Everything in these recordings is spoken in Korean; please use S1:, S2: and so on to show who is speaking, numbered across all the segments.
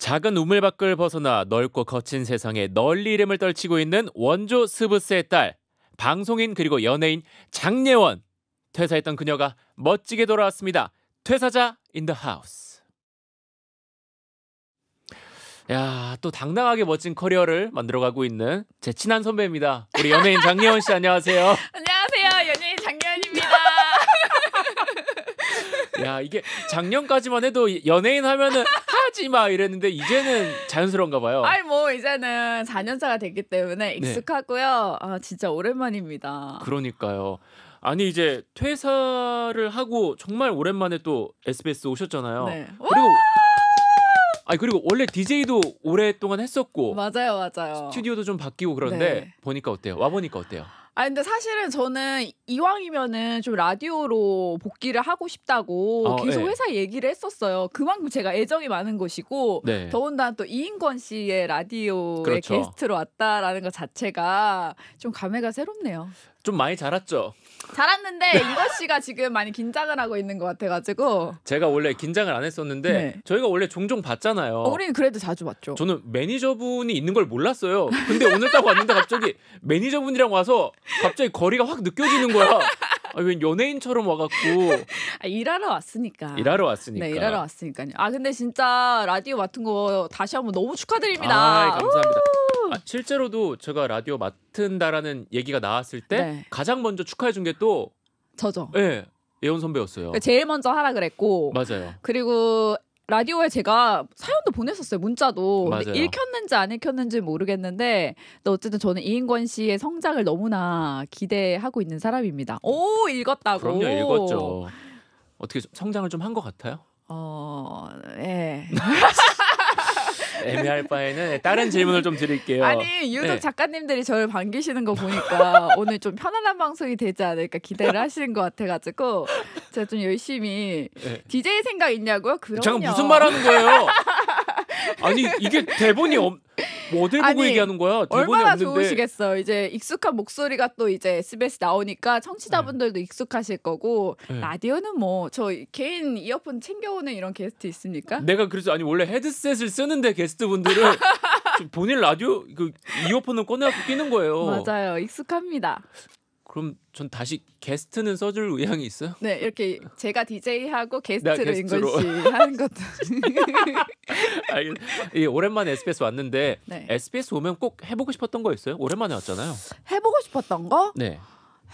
S1: 작은 우물밖을 벗어나 넓고 거친 세상에 널리 이름을 떨치고 있는 원조 스브스의 딸 방송인 그리고 연예인 장예원 퇴사했던 그녀가 멋지게 돌아왔습니다. 퇴사자 인 더 하우스. 야, 또 당당하게 멋진 커리어를 만들어가고 있는 제 친한 선배입니다. 우리 연예인 장예원 씨 안녕하세요.
S2: 안녕하세요. 연예인 장예원입니다.
S1: 야 이게 작년까지만 해도 연예인 하면은 하지 마 이랬는데 이제는 자연스러운가 봐요.
S2: 아니 뭐 이제는 4년차가 됐기 때문에 네. 익숙하고요. 네. 아 진짜 오랜만입니다.
S1: 그러니까요. 아니 이제 퇴사를 하고 정말 오랜만에 또 SBS 오셨잖아요. 네. 그리고 아 그리고 원래 DJ도 오랫동안 했었고
S2: 맞아요, 맞아요.
S1: 스튜디오도 좀 바뀌고 그런데 네. 보니까 어때요? 와 보니까 어때요?
S2: 아 근데 사실은 저는 이왕이면은 좀 라디오로 복귀를 하고 싶다고 어, 계속 네. 회사 얘기를 했었어요. 그만큼 제가 애정이 많은 것이고 네. 더군다나 또 이인권 씨의 라디오에 그렇죠. 게스트로 왔다라는 것 자체가 좀 감회가 새롭네요.
S1: 좀 많이 자랐죠.
S2: 잘았는데 이거 씨가 지금 많이 긴장을 하고 있는 것 같아가지고
S1: 제가 원래 긴장을 안 했었는데 네. 저희가 원래 종종 봤잖아요. 어, 우리는
S2: 그래도 자주 봤죠.
S1: 저는 매니저분이 있는 걸 몰랐어요. 근데 오늘 딱 왔는데 갑자기 매니저분이랑 와서 갑자기 거리가 확 느껴지는 거야. 아, 왜 연예인처럼 와갖고
S2: 아, 일하러 왔으니까 일하러 왔으니까 네 일하러 왔으니까요. 아 근데 진짜 라디오 맡은 거 다시 한번 너무 축하드립니다. 아, 감사합니다.
S1: 아, 실제로도 제가 라디오 맡은다라는 얘기가 나왔을 때 네. 가장 먼저 축하해 준 게 또 저죠. 예. 네, 예원 선배였어요. 그러니까 제일
S2: 먼저 하라 그랬고 맞아요. 그리고 라디오에 제가 사연도 보냈었어요. 문자도. 맞아요. 읽혔는지 안 읽혔는지 모르겠는데 어쨌든 저는 이인권 씨의 성장을 너무나 기대하고 있는 사람입니다. 오 읽었다고. 그럼요 읽었죠.
S1: 어떻게 성장을 좀 한 것 같아요? 어, 예. 애매할 바에는 다른 질문을 좀 드릴게요. 아니 유독 네.
S2: 작가님들이 저를 반기시는 거 보니까 오늘 좀 편안한 방송이 되지 않을까 기대를 하시는 것 같아가지고 제가 좀 열심히 네. DJ 생각 있냐고요? 그럼요. 잠깐 무슨 말하는 거예요?
S1: 아니 이게 대본이 없. 어딜 보고 얘기하는 거야? 얼마나 없는데. 좋으시겠어.
S2: 이제 익숙한 목소리가 또 이제 SBS 나오니까 청취자분들도 네. 익숙하실 거고 네. 라디오는 뭐 저 개인 이어폰 챙겨오는 이런 게스트 있습니까?
S1: 내가 그래서 아니 원래 헤드셋을 쓰는데 게스트분들은 본인 라디오 그 이어폰을 꺼내갖고 끼는 거예요. 맞아요.
S2: 익숙합니다.
S1: 그럼 전 다시 게스트는 써줄 의향이 있어요?
S2: 네, 이렇게 제가 DJ 하고 게스트를 인건 씨 하는 것도.
S1: 알겠. 오랜만에 SBS 왔는데 네. SBS 오면 꼭 해보고 싶었던 거 있어요? 오랜만에 왔잖아요.
S2: 해보고 싶었던 거? 네.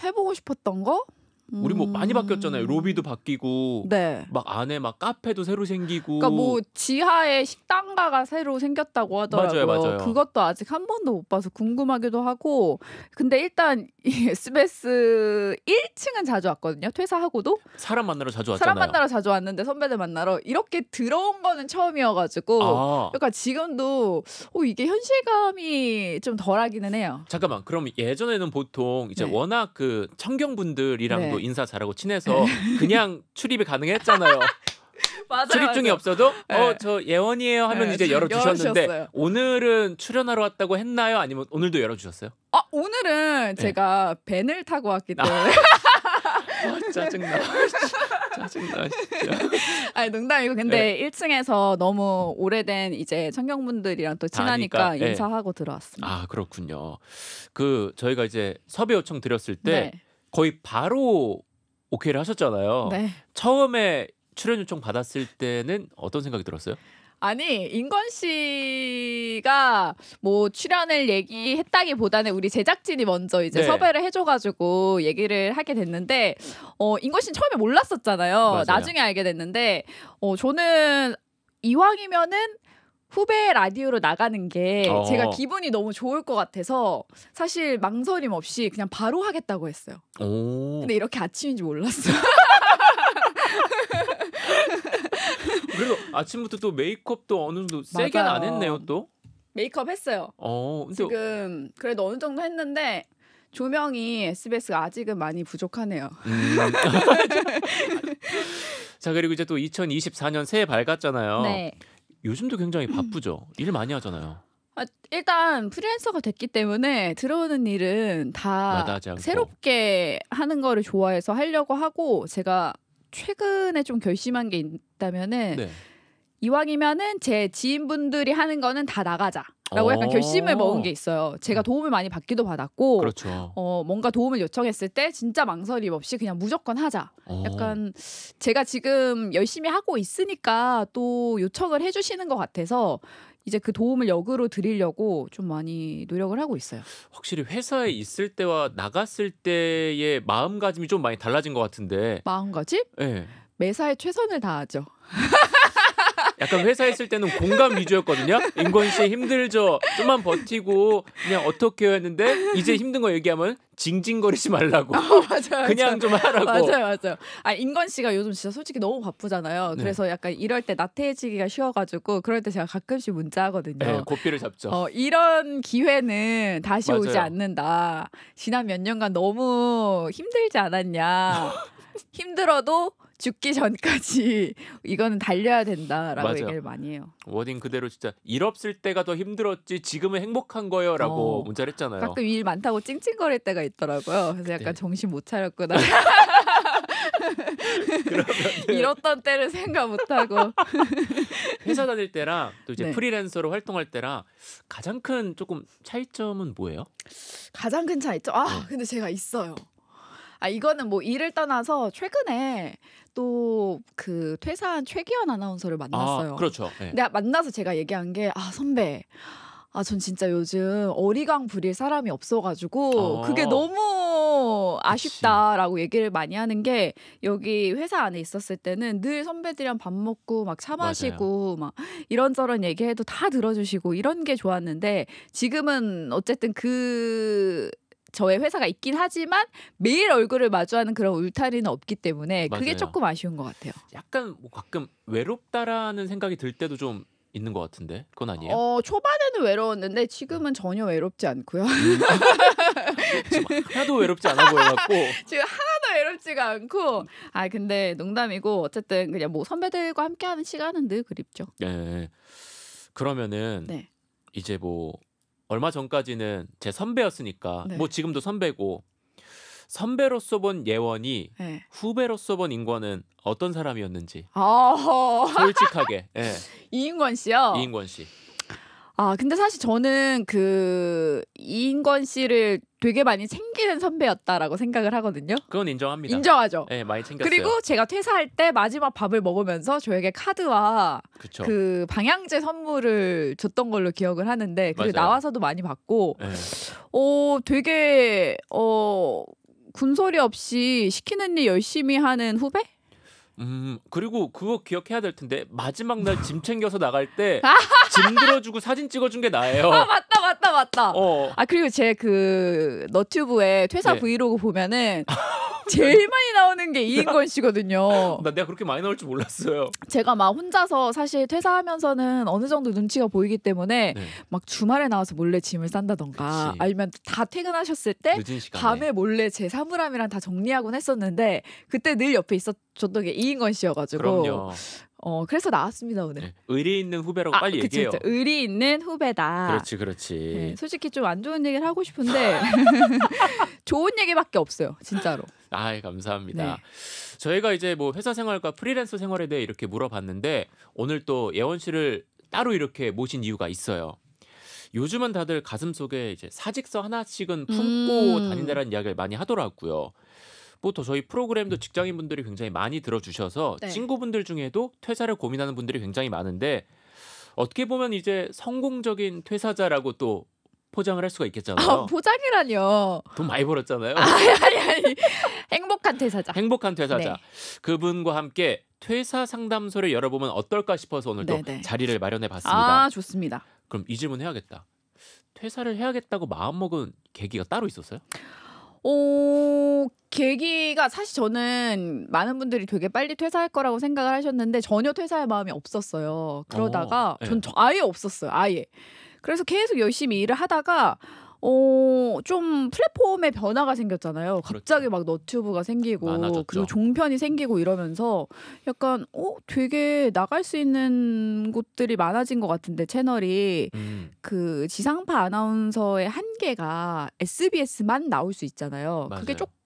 S2: 해보고 싶었던 거?
S1: 우리 뭐 많이 음. 바뀌었잖아요. 로비도 바뀌고 네. 막 안에 막 카페도 새로 생기고 그러니까 뭐
S2: 지하에 식당가가 새로 생겼다고 하더라고요. 맞아요, 맞아요. 그것도 아직 한 번도 못 봐서 궁금하기도 하고 근데 일단 이 SBS 1층은 자주 왔거든요. 퇴사하고도
S1: 사람 만나러 자주 왔잖아요. 사람 만나러
S2: 자주 왔는데 선배들 만나러 이렇게 들어온 거는 처음이어 가지고 아. 그러니까 지금도 어 이게 현실감이 좀 덜하기는 해요.
S1: 잠깐만. 그럼 예전에는 보통 이제 네. 워낙 그 청경분들이랑도 네. 잘 네. 인사 잘하고 친해서 네. 그냥 출입이 가능했잖아요. 맞아요, 출입 중이 없어도 네. 어저 예원이에요 하면 네, 이제 열어 주셨는데 오늘은 출연하러 왔다고 했나요? 아니면 오늘도 열어 주셨어요?
S2: 아 오늘은 네. 제가 밴을 타고 왔기 아. 때문에 아, 짜 어,
S1: 짜증나
S2: 아 농담이고 근데 네. 1층에서 너무 오래된 이제 청경분들이랑 또 친하니까 네. 인사하고 들어왔습니다. 아
S1: 그렇군요. 그 저희가 이제 섭외 요청 드렸을 때. 거의 바로 오케이를 하셨잖아요. 네. 처음에 출연 요청 받았을 때는 어떤 생각이 들었어요?
S2: 아니 인권 씨가 뭐 출연을 얘기했다기보다는 우리 제작진이 먼저 이제 네. 섭외를 해줘가지고 얘기를 하게 됐는데 어 인권 씨는 처음에 몰랐었잖아요. 맞아요. 나중에 알게 됐는데 어 저는 이왕이면은 후배 라디오로 나가는 게 어. 제가 기분이 너무 좋을 것 같아서 사실 망설임 없이 그냥 바로 하겠다고 했어요.
S1: 오. 근데
S2: 이렇게 아침인 줄몰랐어
S1: 그래도 아침부터 또 메이크업도 어느 정도 세게 안 했네요 또.
S2: 메이크업 했어요.
S1: 어, 근데...
S2: 지금 그래도 어느 정도 했는데 조명이 s b s 아직은 많이 부족하네요.
S1: 음. 자 그리고 이제 또 2024년 새해 밝았잖아요. 네. 요즘도 굉장히 음. 바쁘죠. 일 많이 하잖아요.
S2: 아, 일단 프리랜서가 됐기 때문에 들어오는 일은 다 새롭게 하는 거를 좋아해서 하려고 하고 제가 최근에 좀 결심한 게 있다면은 네. 이왕이면은 제 지인분들이 하는 거는 다 나가자. 라고 약간 결심을 어. 먹은 게 있어요. 제가 음. 도움을 많이 받기도 받았고, 그렇죠. 어, 뭔가 도움을 요청했을 때 진짜 망설임 없이 그냥 무조건 하자. 어. 약간 제가 지금 열심히 하고 있으니까 또 요청을 해주시는 것 같아서 이제 그 도움을 역으로 드리려고 좀 많이 노력을 하고 있어요.
S1: 확실히 회사에 있을 때와 나갔을 때의 마음가짐이 좀 많이 달라진 것 같은데.
S2: 마음가짐? 네. 매사에 최선을 다하죠.
S1: 약간 회사에 있을 때는 공감 위주였거든요. 임권 씨 힘들죠. 좀만 버티고 그냥 어떻게 했는데 이제 힘든 거 얘기하면 징징거리지 말라고. 어,
S2: 맞아요. 그냥 맞아요. 좀 하라고. 맞아요, 맞아요. 아 인건 씨가 요즘 진짜 솔직히 너무 바쁘잖아요. 네. 그래서 네. 약간 이럴 때 나태해지기가 쉬워가지고 그럴 때 제가 가끔씩 문자하거든요. 네,
S1: 고삐를 잡죠. 어,
S2: 이런 기회는 다시 맞아요. 오지 않는다. 지난 몇 년간 너무 힘들지 않았냐. 힘들어도 죽기 전까지 이거는 달려야 된다라고 맞아 얘기를 많이 해요.
S1: 워딩 그대로 진짜 일 없을 때가 더 힘들었지 지금은 행복한 거요라고 어. 문자를 했잖아요. 가끔
S2: 일 많다고 찡찡거릴 때가 있더라고요. 그래서 약간 네. 정신 못 차렸구나. 잃었던
S1: 때를 생각 못하고 회사 다닐 때랑 또 이제 네. 프리랜서로 활동할 때랑 가장 큰 조금 차이점은 뭐예요?
S2: 가장 큰 차이점 아 네. 근데 제가 있어요. 아 이거는 뭐 일을 떠나서 최근에 또그 퇴사한 최기현 아나운서를 아, 만났어요. 그렇죠. 예. 아, 그렇죠. 네. 내가 만나서 제가 얘기한 게아 선배. 아, 전 진짜 요즘 어리광 부릴 사람이 없어가지고, 어. 그게 너무 아쉽다라고 그치. 얘기를 많이 하는 게, 여기 회사 안에 있었을 때는 늘 선배들이랑 밥 먹고, 막 차 마시고, 막 이런저런 얘기해도 다 들어주시고, 이런 게 좋았는데, 지금은 어쨌든 그 저의 회사가 있긴 하지만 매일 얼굴을 마주하는 그런 울타리는 없기 때문에 맞아요. 그게 조금 아쉬운 것 같아요.
S1: 약간 뭐 가끔 외롭다라는 생각이 들 때도 좀 있는 것 같은데 그건 아니에요? 어
S2: 초반에는 외로웠는데 지금은 전혀 외롭지 않고요.
S1: 하나도 외롭지 않아 보여갖고
S2: 지금 하나도 외롭지가 않고 아 근데 농담이고 어쨌든 그냥 뭐 선배들과 함께하는 시간은 늘 그립죠.
S1: 네. 그러면은 네. 이제 뭐 얼마 전까지는 제 선배였으니까 네. 뭐 지금도 선배고 선배로서 본 예원이 네. 후배로서 본 인권은 어떤 사람이었는지 솔직하게 네.
S2: 이인권 씨요. 이인권 씨. 아, 근데 사실 저는 그 이인권 씨를 되게 많이 챙기는 선배였다라고 생각을 하거든요. 그건
S1: 인정합니다. 인정하죠. 네, 많이 챙겼어요. 그리고
S2: 제가 퇴사할 때 마지막 밥을 먹으면서 저에게 카드와 그쵸. 그 방향제 선물을 줬던 걸로 기억을 하는데 그 나와서도 많이 받고 네. 어, 되게 어 군소리 없이 시키는 일 열심히 하는 후배?
S1: 음 그리고 그거 기억해야 될 텐데 마지막 날 짐 챙겨서 나갈 때 짐 들어주고 사진 찍어준 게 나예요. 아 맞다 맞다. 어.
S2: 아 그리고 제 그 너튜브에 퇴사 네. 브이로그 보면은 제일 많이 나오는 게 이인권
S1: 씨거든요. 나 내가 그렇게 많이 나올 줄 몰랐어요.
S2: 제가 막 혼자서 사실 퇴사하면서는 어느 정도 눈치가 보이기 때문에 네. 막 주말에 나와서 몰래 짐을 싼다던가 그치. 아니면 다 퇴근하셨을 때 밤에 몰래 제 사물함이랑 다 정리하곤 했었는데 그때 늘 옆에 있었던 게 이인권 씨여가지고 그럼요. 어 그래서 나왔습니다 오늘. 네.
S1: 의리 있는 후배라고 아, 빨리 그치, 얘기해요. 그치.
S2: 의리 있는 후배다. 그렇지
S1: 그렇지. 네,
S2: 솔직히 좀 안 좋은 얘기를 하고 싶은데 좋은 얘기밖에 없어요 진짜로.
S1: 아 감사합니다. 네. 저희가 이제 뭐 회사 생활과 프리랜서 생활에 대해 이렇게 물어봤는데 오늘 또 예원 씨를 따로 이렇게 모신 이유가 있어요. 요즘은 다들 가슴 속에 이제 사직서 하나씩은 품고 음. 다닌다는 라 이야기를 많이 하더라고요. 보통 뭐 저희 프로그램도 직장인분들이 굉장히 많이 들어주셔서 네. 친구분들 중에도 퇴사를 고민하는 분들이 굉장히 많은데 어떻게 보면 이제 성공적인 퇴사자라고 또 포장을 할 수가 있겠잖아요. 아,
S2: 포장이라뇨.
S1: 돈 많이 벌었잖아요. 아, 아니, 아니. 행복한 퇴사자. 행복한 퇴사자. 네. 그분과 함께 퇴사 상담소를 열어보면 어떨까 싶어서 오늘 또 네, 네. 자리를 마련해 봤습니다. 아, 좋습니다. 그럼 이 질문 해야겠다. 퇴사를 해야겠다고 마음먹은 계기가 따로 있었어요?
S2: 오, 어, 계기가 사실 저는 많은 분들이 되게 빨리 퇴사할 거라고 생각을 하셨는데 전혀 퇴사할 마음이 없었어요. 그러다가 어, 네. 전 아예 없었어요. 아예. 그래서 계속 열심히 일을 하다가 어, 좀 플랫폼의 변화가 생겼잖아요. 그렇죠. 갑자기 그렇죠. 막 너튜브가 생기고 많아졌죠. 그리고 종편이 생기고 이러면서 약간 어, 되게 나갈 수 있는 곳들이 많아진 것 같은데 채널이 음. 그 지상파 아나운서의 한계가 SBS만 나올 수 있잖아요. 맞아요. 그게 조금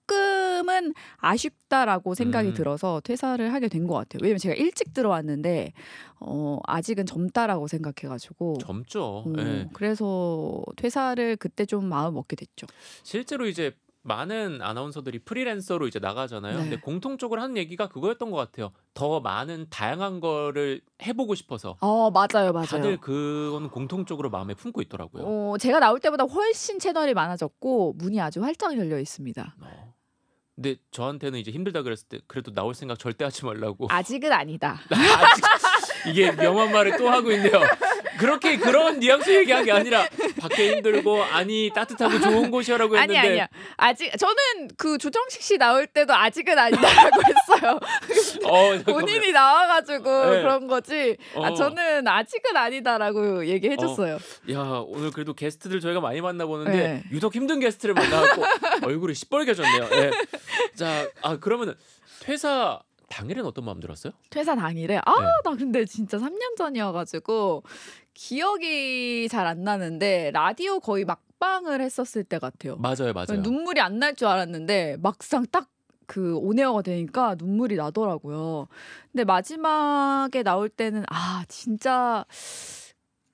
S2: 조금은 아쉽다라고 생각이 음. 들어서 퇴사를 하게 된 것 같아요. 왜냐면 제가 일찍 들어왔는데 어, 아직은 젊다라고 생각해가지고 젊죠. 음, 네. 그래서 퇴사를 그때 좀 마음 먹게 됐죠.
S1: 실제로 이제 많은 아나운서들이 프리랜서로 이제 나가잖아요. 네. 근데 공통적으로 하는 얘기가 그거였던 것 같아요. 더 많은 다양한 거를 해보고 싶어서.
S2: 어 맞아요, 맞아요. 다들
S1: 그건 공통적으로 마음에 품고 있더라고요.
S2: 어 제가 나올 때보다 훨씬 채널이 많아졌고 문이 아주 활짝 열려 있습니다. 어.
S1: 근데 저한테는 이제 힘들다 그랬을 때 그래도 나올 생각 절대 하지 말라고.
S2: 아직은 아니다. 아직,
S1: 이게 명한 말을 또 하고 있네요. 그렇게 그런 뉘앙스 얘기한 게 아니라 밖에 힘들고 아니 따뜻하고 좋은 곳이라고 했는데 아니 아니야
S2: 아직 저는 그 조정식 씨 나올 때도 아직은 아니다라고 했어요.
S1: 어, 본인이
S2: 나와가지고 네. 그런 거지. 아, 어. 아, 저는 아직은 아니다라고 얘기해줬어요. 어.
S1: 야 오늘 그래도 게스트들 저희가 많이 만나보는데 네. 유독 힘든 게스트를 만나고 얼굴이 시뻘개졌네요. 네. 자아 그러면은 퇴사 당일엔 어떤 마음 들었어요?
S2: 퇴사 당일에 아나 네. 근데 진짜 3년 전이어가지고 기억이 잘 안 나는데 라디오 거의 막방을 했었을 때 같아요.
S1: 맞아요, 맞아요.
S2: 눈물이 안 날 줄 알았는데 막상 딱그 온에어가 되니까 눈물이 나더라고요. 근데 마지막에 나올 때는 아 진짜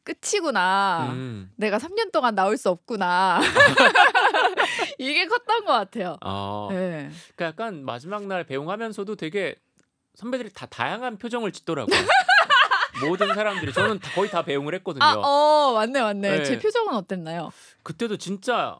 S2: 끝이구나. 음. 내가 3년 동안 나올 수 없구나. 이게 컸던 것 같아요.
S1: 어. 네. 그러니까 약간 마지막 날 배웅하면서도 되게 선배들이 다 다양한 표정을 짓더라고요. 모든 사람들이 저는 거의 다 배웅을 했거든요. 아, 어,
S2: 맞네, 맞네. 네. 제 표정은 어땠나요?
S1: 그때도 진짜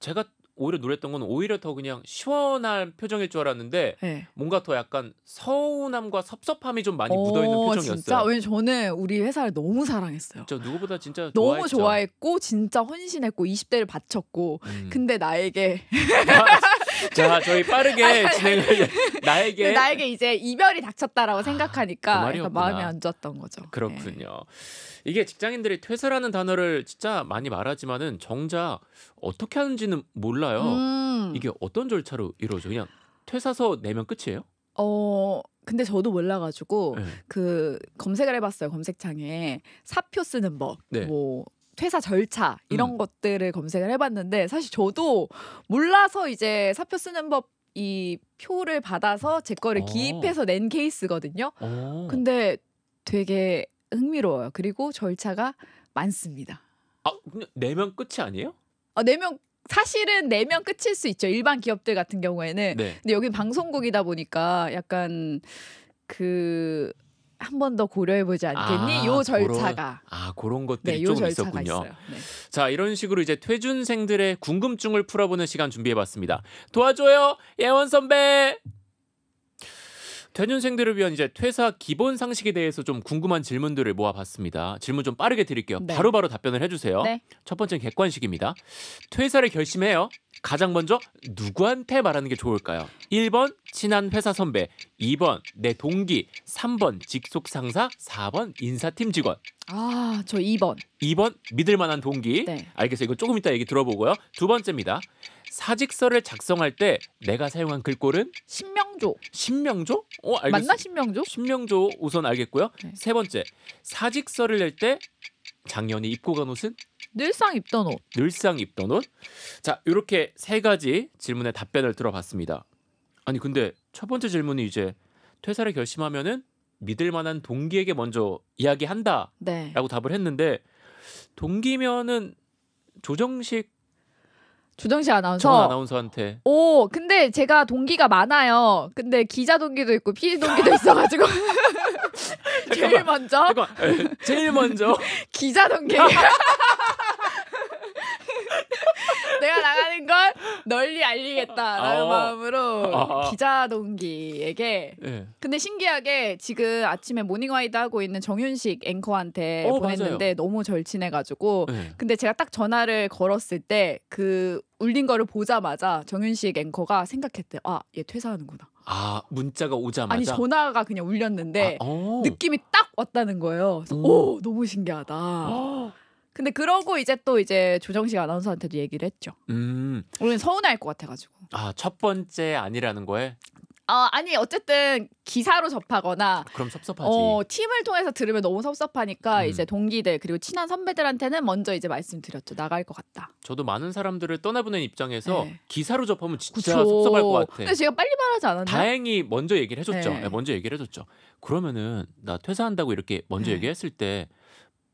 S1: 제가 오히려 노랬던 건 오히려 더 그냥 시원한 표정일 줄 알았는데 네. 뭔가 더 약간 서운함과 섭섭함이 좀 많이 묻어 있는 표정이었어요. 진짜
S2: 왜 저는 우리 회사를 너무
S1: 사랑했어요. 저 누구보다 진짜 너무 좋아했죠. 좋아했고
S2: 진짜 헌신했고 20대를 바쳤고 음. 근데 나에게
S1: 자, 저희 빠르게 아니, 아니, 진행을 나에게 나에게
S2: 이제 이별이 닥쳤다라고 생각하니까 아, 그 마음이 안 좋았던 거죠. 네.
S1: 그렇군요. 네. 이게 직장인들이 퇴사라는 단어를 진짜 많이 말하지만은 정작 어떻게 하는지는 몰라요. 음. 이게 어떤 절차로 이루어져? 그냥 퇴사서 내면 끝이에요?
S2: 어 근데 저도 몰라가지고 네. 그 검색을 해봤어요 검색창에 사표 쓰는 법, 네. 뭐 퇴사 절차 이런 음. 것들을 검색을 해봤는데 사실 저도 몰라서 이제 사표 쓰는 법 이 표를 받아서 제 거를 오. 어. 기입해서 낸 케이스거든요. 오. 어. 근데 되게 흥미로워요. 그리고 절차가 많습니다.
S1: 아, 네 명 끝이 아니에요?
S2: 아, 어, 네명 사실은 내면 끝일 수 있죠. 일반 기업들 같은 경우에는. 네. 근데 여기 방송국이다 보니까 약간 그 한번더 고려해 보지 않겠니? 아, 요 절차가 그런,
S1: 아 그런 것들이 네, 좀 있었군요. 네. 자 이런 식으로 이제 퇴준생들의 궁금증을 풀어보는 시간 준비해봤습니다. 도와줘요 예원 선배. 대년생들을 위한 이제 퇴사 기본 상식에 대해서 좀 궁금한 질문들을 모아봤습니다. 질문 좀 빠르게 드릴게요. 네. 바로바로 답변을 해주세요. 네. 첫 번째는 객관식입니다. 퇴사를 결심해요. 가장 먼저 누구한테 말하는 게 좋을까요? 1번 친한 회사 선배, 2번 내 동기, 3번 직속 상사, 4번 인사팀 직원. 아, 저 2번. 2번 믿을 만한 동기. 네. 알겠어요. 이거 조금 이따 얘기 들어보고요. 두 번째입니다. 사직서를 작성할 때 내가 사용한 글꼴은 신명조. 신명조? 어, 알겠... 맞나 신명조? 신명조 우선 알겠고요. 네. 세 번째, 사직서를 낼 때 작년에 입고 간 옷은 늘상 입던 옷. 늘상 입던 옷. 자, 이렇게 세 가지 질문의 답변을 들어봤습니다. 아니 근데 첫 번째 질문이 이제 퇴사를 결심하면은 믿을 만한 동기에게 먼저 이야기한다라고 네. 답을 했는데 동기면은 조정식 조정식 아나운서. 전 아나운서한테.
S2: 오, 근데 제가 동기가 많아요. 근데 기자 동기도 있고 피디 동기도 있어가지고. 제일 먼저.
S1: 제일 먼저.
S2: 기자 동기. 널리 알리겠다라는 어. 마음으로 어. 아. 기자 동기에게. 네. 예. 근데 신기하게 지금 아침에 모닝와이드 하고 있는 정윤식 앵커한테 어, 보냈는데 맞아요. 너무 절친해가지고. 네. 근데 제가 딱 전화를 걸었을 때 그 울린 거를 보자마자 정윤식 앵커가 생각했대. 아, 얘 퇴사하는구나.
S1: 아 문자가 오자마자 아니 전화가
S2: 그냥 울렸는데 아, 어. 느낌이 딱 왔다는 거예요. 그래서, 오. 오. 너무 신기하다. 오. 아. 근데 그러고 이제 또 이제 조정식 아나운서한테도 얘기를 했죠. 음. 우리는 서운할 것 같아가지고.
S1: 아첫 번째 아니라는 거에.
S2: 아 아니 어쨌든 기사로 접하거나 그럼 섭섭하지. 어, 팀을 통해서 들으면 너무 섭섭하니까 음. 이제 동기들 그리고 친한 선배들한테는 먼저 이제 말씀드렸죠. 나갈 것 같다.
S1: 저도 많은 사람들을 떠나보낸 입장에서 네. 기사로 접하면 진짜 그쵸. 섭섭할 것 같아. 근데 제가
S2: 빨리 말하지 않았나?
S1: 다행히 먼저 얘기를 해줬죠. 네. 네, 먼저 얘기를 해줬죠. 그러면은 나 퇴사한다고 이렇게 먼저 네. 얘기했을 때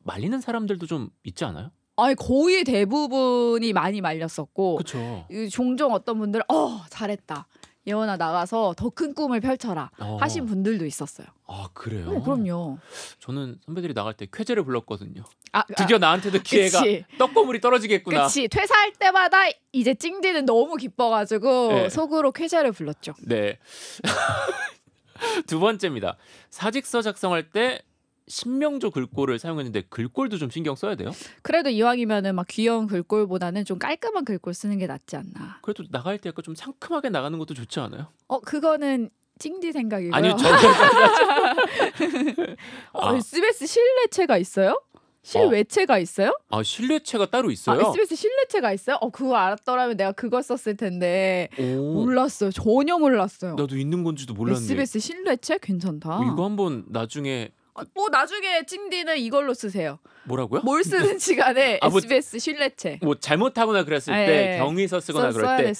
S1: 말리는 사람들도 좀 있지 않아요?
S2: 아니 거의 대부분이 많이 말렸었고 그쵸. 종종 어떤 분들 어 잘했다 예원아 나가서 더 큰 꿈을 펼쳐라 어. 하신 분들도 있었어요. 아 그래요? 네, 그럼요.
S1: 저는 선배들이 나갈 때 쾌재를 불렀거든요. 아, 아. 드디어 아, 나한테도 기회가 떡고물이 떨어지겠구나. 그치.
S2: 퇴사할 때마다 이제 찡디는 너무 기뻐가지고 네. 속으로 쾌재를 불렀죠.
S1: 네. 두 번째입니다. 사직서 작성할 때 신명조 글꼴을 사용했는데 글꼴도 좀 신경 써야 돼요?
S2: 그래도 이왕이면은 막 귀여운 글꼴보다는 좀 깔끔한 글꼴 쓰는 게 낫지
S1: 않나. 그래도 나갈 때 약간 좀 상큼하게 나가는 것도 좋지 않아요?
S2: 어 그거는 찡디 생각이고요. 아니요 저는
S1: 어, 아.
S2: SBS 실내체가 있어요? 실외체가 있어요?
S1: 아 실내체가 따로 있어요? 아, SBS
S2: 실내체가 있어요? 어 그거 알았더라면 내가 그걸 썼을 텐데 오. 몰랐어요. 전혀 몰랐어요.
S1: 나도 있는 건지도 몰랐는데. SBS
S2: 실내체 괜찮다. 어, 이거
S1: 한번 나중에
S2: 뭐 나중에 찡디는 이걸로 쓰세요.
S1: 뭐라고요? 뭘 쓰는 네. 시간에 아, 뭐,
S2: SBS 신뢰체.
S1: 뭐 잘못하거나 그랬을 때 네. 예. 경위서 쓰거나 써, 그럴 때.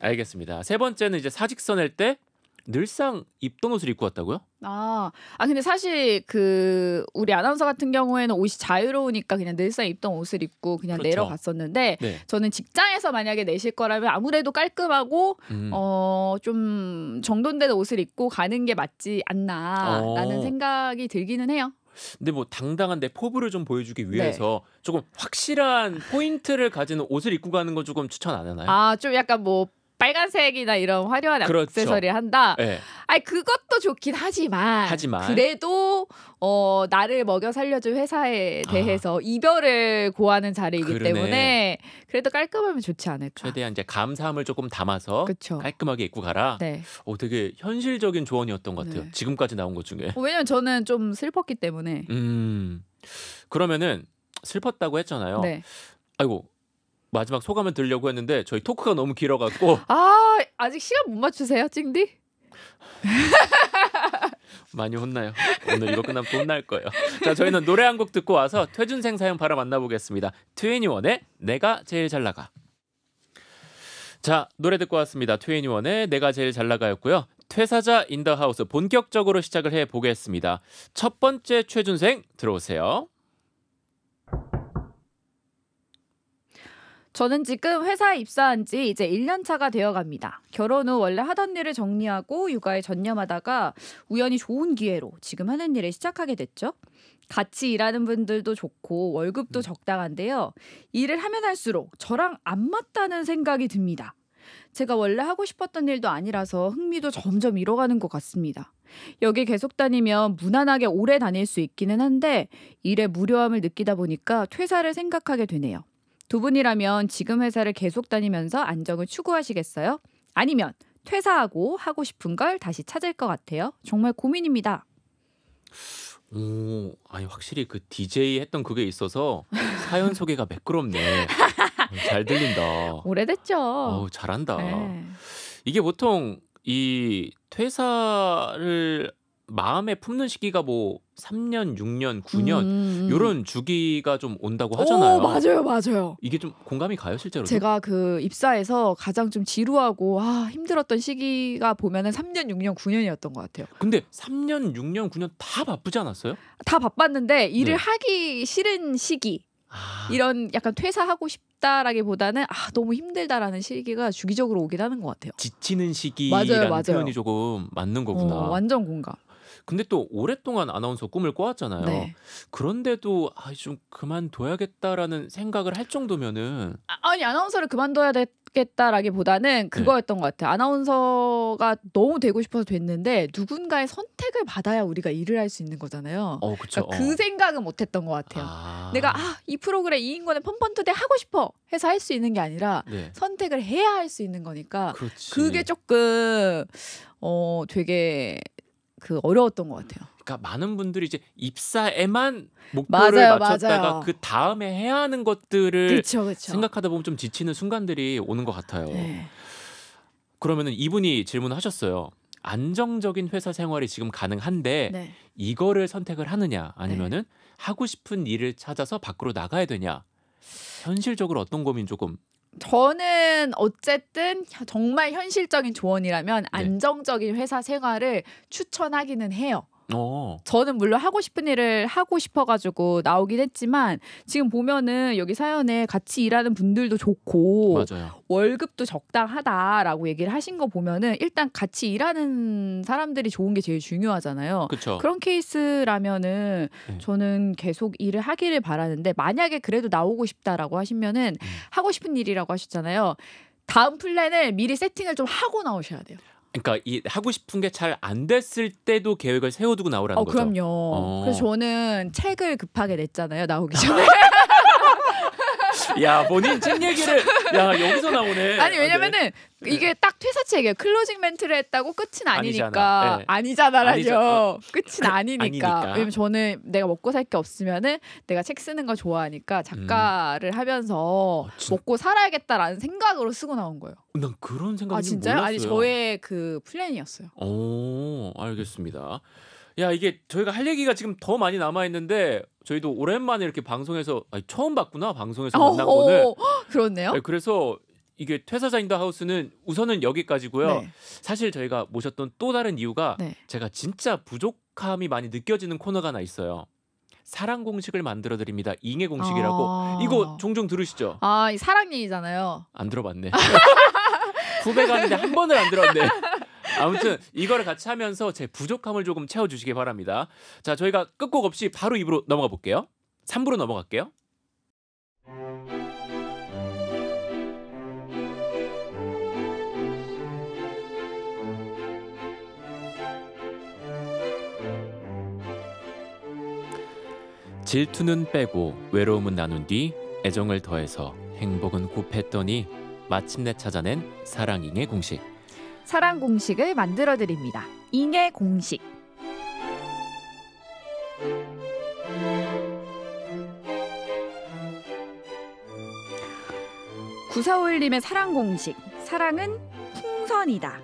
S1: 알겠습니다. 세 번째는 이제 사직서 낼때 늘상 입던 옷을 입고 왔다고요?
S2: 아, 아 근데 사실 그 우리 아나운서 같은 경우에는 옷이 자유로우니까 그냥 늘상 입던 옷을 입고 그냥 그렇죠. 내려갔었는데 네. 저는 직장에서 만약에 내실 거라면 아무래도 깔끔하고 음. 어좀 정돈된 옷을 입고 가는 게 맞지 않나라는 어. 생각이 들기는 해요.
S1: 근데 뭐 당당한 내 포부를 좀 보여주기 네. 위해서 네. 조금 확실한 포인트를 가지 옷을 입고 가는 거 조금 추천 안 하나요? 아,
S2: 좀 약간 뭐 빨간색이나 이런 화려한 그렇죠. 액세서리 한다. 네. 아니 그것도 좋긴 하지만, 하지만. 그래도 어, 나를 먹여 살려줄 회사에 아. 대해서 아. 이별을 고하는 자리이기 그러네. 때문에 그래도 깔끔하면 좋지 않을까.
S1: 최대한 이제 감사함을 조금 담아서 그쵸. 깔끔하게 입고 가라. 네. 어, 되게 현실적인 조언이었던 것 같아요. 네. 지금까지 나온 것 중에. 어,
S2: 왜냐면 저는 좀 슬펐기 때문에.
S1: 음. 그러면은 슬펐다고 했잖아요. 네. 아이고 마지막 소감을 들려고 했는데 저희 토크가 너무 길어갖고
S2: 아 아직 시간 못 맞추세요 찡디?
S1: 많이 혼나요. 오늘 이거 끝나면 또 혼날 거예요. 자 저희는 노래 한 곡 듣고 와서 퇴준생 사연 바로 만나보겠습니다. 트웬니원의 내가 제일 잘 나가. 자 노래 듣고 왔습니다. 트웬니원의 내가 제일 잘 나가였고요. 퇴사자 인더하우스 본격적으로 시작을 해보겠습니다. 첫 번째 최준생 들어오세요.
S2: 저는 지금 회사에 입사한 지 이제 1년 차가 되어 갑니다. 결혼 후 원래 하던 일을 정리하고 육아에 전념하다가 우연히 좋은 기회로 지금 하는 일을 시작하게 됐죠. 같이 일하는 분들도 좋고 월급도 음. 적당한데요. 일을 하면 할수록 저랑 안 맞다는 생각이 듭니다. 제가 원래 하고 싶었던 일도 아니라서 흥미도 점점 잃어가는 것 같습니다. 여기 계속 다니면 무난하게 오래 다닐 수 있기는 한데 일의 무료함을 느끼다 보니까 퇴사를 생각하게 되네요. 두 분이라면 지금 회사를 계속 다니면서 안정을 추구하시겠어요? 아니면 퇴사하고 하고 싶은 걸 다시 찾을 것 같아요. 정말 고민입니다.
S1: 오, 아니 확실히 그 DJ 했던 그게 있어서 사연 소개가 매끄럽네. 어, 잘 들린다.
S2: 오래됐죠. 어
S1: 잘한다. 네. 이게 보통 이 퇴사를 마음에 품는 시기가 뭐 3년, 6년, 9년 음. 요런 주기가 좀 온다고 하잖아요. 오, 맞아요, 맞아요. 이게 좀 공감이 가요, 실제로? 제가
S2: 그 입사해서 가장 좀 지루하고 아 힘들었던 시기가 보면은 3년, 6년, 9년이었던 것 같아요.
S1: 근데 3년, 6년, 9년 다 바쁘지 않았어요?
S2: 다 바빴는데 일을 네. 하기 싫은 시기. 아. 이런 약간 퇴사하고 싶다라기보다는 아 너무 힘들다라는 시기가 주기적으로 오긴 하는 것 같아요.
S1: 지치는 시기라는 맞아요, 맞아요. 표현이 조금 맞는 거구나. 어, 완전 공감. 근데 또 오랫동안 아나운서 꿈을 꿔왔잖아요. 네. 그런데도 아, 좀 그만둬야겠다라는 생각을 할 정도면은 아,
S2: 아니 아나운서를 그만둬야 되겠다라기보다는 네. 그거였던 네. 것 같아요. 아나운서가 너무 되고 싶어서 됐는데 누군가의 선택을 받아야 우리가 일을 할 수 있는 거잖아요. 어, 그쵸. 그러니까 그 어. 생각은 못했던 것 같아요. 아. 내가 아, 이 프로그램 이인권의 펀펀트대 하고 싶어 해서 할 수 있는 게 아니라 네. 선택을 해야 할 수 있는 거니까 그렇지. 그게 조금 어 되게 그 어려웠던 것 같아요.
S1: 그러니까 많은 분들이 이제 입사에만 목표를 맞아요, 맞췄다가 맞아요. 그 다음에 해야 하는 것들을 그쵸, 그쵸. 생각하다 보면 좀 지치는 순간들이 오는 것 같아요. 네. 그러면은 이분이 질문하셨어요. 안정적인 회사 생활이 지금 가능한데 네. 이거를 선택을 하느냐 아니면은 네. 하고 싶은 일을 찾아서 밖으로 나가야 되냐 현실적으로 어떤 고민 조금
S2: 저는 어쨌든 정말 현실적인 조언이라면 네. 안정적인 회사 생활을 추천하기는 해요. 오. 어. 저는 물론 하고 싶은 일을 하고 싶어가지고 나오긴 했지만 지금 보면은 여기 사연에 같이 일하는 분들도 좋고 맞아요. 월급도 적당하다라고 얘기를 하신 거 보면은 일단 같이 일하는 사람들이 좋은 게 제일 중요하잖아요. 그쵸. 그런 케이스라면은 네. 저는 계속 일을 하기를 바라는데 만약에 그래도 나오고 싶다라고 하시면은 음. 하고 싶은 일이라고 하셨잖아요. 다음 플랜을 미리 세팅을 좀 하고 나오셔야 돼요.
S1: 그러니까 이 하고 싶은 게 잘 안 됐을 때도 계획을 세워두고 나오라는 어, 거죠. 그럼요. 어. 그래서
S2: 저는 책을 급하게 냈잖아요. 나오기 전에.
S1: 야 본인 책 얘기를 야 여기서 나오네. 아니 아, 네. 왜냐면은
S2: 네. 이게 딱 퇴사책이에요. 클로징 멘트를 했다고 끝은 아니니까 아니잖아. 네. 라죠 어. 끝은 아니니까. 아니니까. 왜냐면 저는 내가 먹고 살 게 없으면은 내가 책 쓰는 거 좋아하니까 음. 작가를 음. 하면서 어, 먹고 살아야겠다라는 생각으로 쓰고 나온 거예요.
S1: 난 그런 생각이 아, 진짜요? 몰랐어요. 아니 저의
S2: 그 플랜이었어요.
S1: 오 알겠습니다. 야 이게 저희가 할 얘기가 지금 더 많이 남아 있는데 저희도 오랜만에 이렇게 방송에서 아니, 처음 봤구나 방송에서 만난 어, 거는 그렇네요. 네, 그래서 이게 퇴사자 인더 하우스는 우선은 여기까지고요. 네. 사실 저희가 모셨던 또 다른 이유가 네. 제가 진짜 부족함이 많이 느껴지는 코너가 하나 있어요. 사랑 공식을 만들어 드립니다. 잉해 공식이라고. 아... 이거 종종 들으시죠?
S2: 아, 사랑 얘기잖아요.
S1: 안 들어봤네. 후배가 하는데 한 번을 안 들었네. 아무튼 이거를 같이 하면서 제 부족함을 조금 채워주시기 바랍니다. 자, 저희가 끝곡 없이 바로 2부로 넘어가 볼게요. 3부로 넘어갈게요. 질투는 빼고 외로움은 나눈 뒤 애정을 더해서 행복은 곱했더니 마침내 찾아낸 사랑잉의 공식.
S2: 사랑 공식을 만들어 드립니다. 잉의 공식. 구사오일님의 사랑 공식. 사랑은 풍선이다.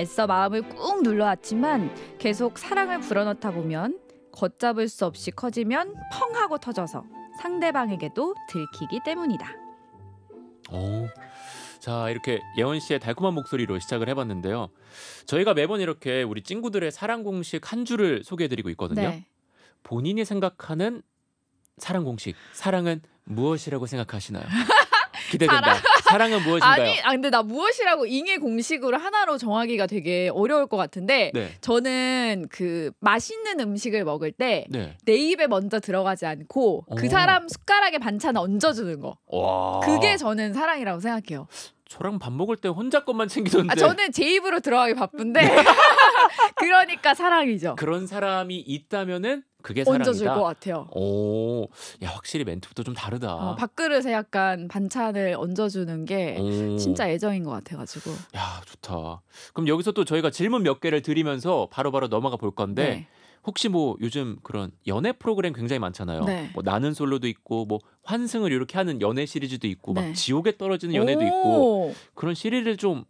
S2: 애써 마음을 꾹 눌러왔지만 계속 사랑을 불어넣다 보면 걷잡을 수 없이 커지면 펑 하고 터져서 상대방에게도 들키기 때문이다.
S1: 어, 자 이렇게 예원 씨의 달콤한 목소리로 시작을 해봤는데요. 저희가 매번 이렇게 우리 친구들의 사랑 공식 한 줄을 소개해드리고 있거든요. 네. 본인이 생각하는 사랑 공식, 사랑은 무엇이라고 생각하시나요? 기대된다. 사랑. 은 무엇인가요? 아니,
S2: 아 근데 나 무엇이라고 잉의 공식으로 하나로 정하기가 되게 어려울 것 같은데 네. 저는 그 맛있는 음식을 먹을 때내 네. 입에 먼저 들어가지 않고 그 오. 사람 숟가락에 반찬 얹어주는 거.
S1: 와. 그게
S2: 저는 사랑이라고 생각해요.
S1: 저랑 밥 먹을 때 혼자 것만 챙기던데. 아, 저는
S2: 제 입으로 들어가기 바쁜데. 네. 그러니까 사랑이죠. 그런 사람이
S1: 있다면은 그게 사랑이다. 얹어줄 것 같아요. 오, 야 확실히 멘트부터 좀 다르다. 어,
S2: 밥그릇에 약간 반찬을 얹어주는 게 오. 진짜 애정인 것 같아가지고. 야
S1: 좋다. 그럼 여기서 또 저희가 질문 몇 개를 드리면서 바로바로 바로 넘어가 볼 건데. 네. 혹시 뭐 요즘 그런 연애 프로그램 굉장히 많잖아요. 네. 뭐 나는 솔로도 있고 뭐 환승을 이렇게 하는 연애 시리즈도 있고 네. 막 지옥에 떨어지는 연애도 있고 그런 시리즈를 좀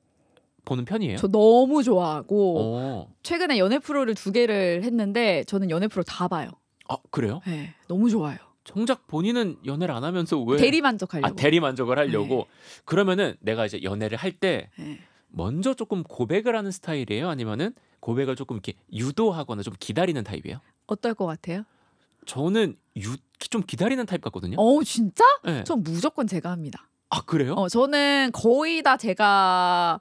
S1: 보는 편이에요? 저
S2: 너무 좋아하고 오. 어. 최근에 연애 프로를 두 개를 했는데 저는 연애 프로 다 봐요.
S1: 아 그래요? 네, 너무 좋아요. 정작 본인은 연애를 안 하면서 왜 대리 만족하려고? 아 대리 만족을 하려고 네. 그러면은 내가 이제 연애를 할때 네. 먼저 조금 고백을 하는 스타일이에요? 아니면은 고백을 조금 이렇게 유도하거나 좀 기다리는 타입이에요?
S2: 어떨 것 같아요?
S1: 저는 유, 좀 기다리는 타입 같거든요. 어 진짜? 네. 전
S2: 무조건 제가 합니다.
S1: 아 그래요? 어
S2: 저는 거의 다 제가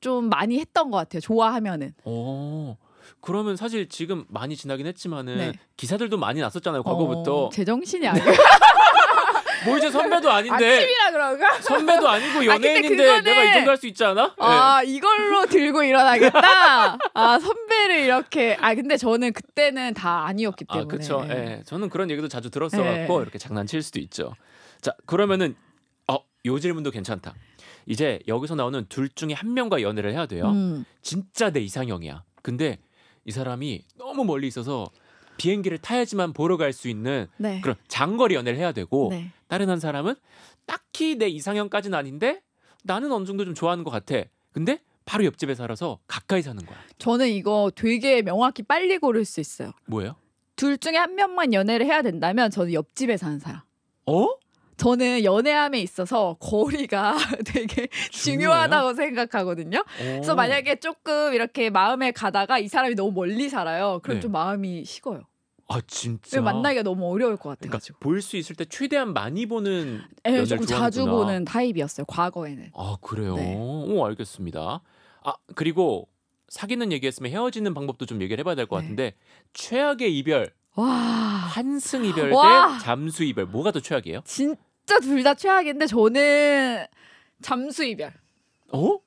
S2: 좀 많이 했던 것 같아요. 좋아하면은.
S1: 어. 그러면 사실 지금 많이 지나긴 했지만은 네. 기사들도 많이 났었잖아요 어, 과거부터 어, 제정신이 네. 아니에요 뭐 이제 선배도 아닌데. 아침이라
S2: 그런가? 선배도 아니고 아, 연예인인데 아, 내가 이 정도 할 수
S1: 있지 않아? 아 네.
S2: 이걸로 들고 일어나겠다. 아 선배를 이렇게. 아 근데 저는 그때는 다 아니었기 아, 때문에. 아 그렇죠.
S1: 예. 네. 저는 그런 얘기도 자주 들었어갖고 네. 이렇게 장난칠 수도 있죠. 자 그러면은 어요 질문도 괜찮다. 이제 여기서 나오는 둘 중에 한 명과 연애를 해야 돼요. 음. 진짜 내 이상형이야. 근데 이 사람이 너무 멀리 있어서 비행기를 타야지만 보러 갈 수 있는 네. 그런 장거리 연애를 해야 되고 네. 다른 한 사람은 딱히 내 이상형까지는 아닌데 나는 어느 정도 좀 좋아하는 것 같아. 근데 바로 옆집에 살아서 가까이 사는 거야.
S2: 저는 이거 되게 명확히 빨리 고를 수 있어요. 뭐예요? 둘 중에 한 명만 연애를 해야 된다면 저는 옆집에 사는 사람. 어? 저는 연애함에 있어서 거리가 되게 중요하다고 생각하거든요. 그래서 만약에 조금 이렇게 마음에 가다가 이 사람이 너무 멀리 살아요. 그럼 네. 좀 마음이 식어요.
S1: 아 진짜 만나기가
S2: 너무 어려울 것 같아요.
S1: 그러니까 볼수 있을 때 최대한 많이 보는 에, 예, 조금 좋아하는구나. 자주 보는
S2: 타입이었어요. 과거에는. 아
S1: 그래요. 네. 오 알겠습니다. 아 그리고 사귀는 얘기했으면 헤어지는 방법도 좀 얘기를 해봐야 될것 네. 같은데 네. 최악의 이별. 와. 환승 이별 대 잠수 이별 뭐가 더 최악이에요? 진
S2: 진짜 둘 다 최악인데 저는 잠수 이별. 어?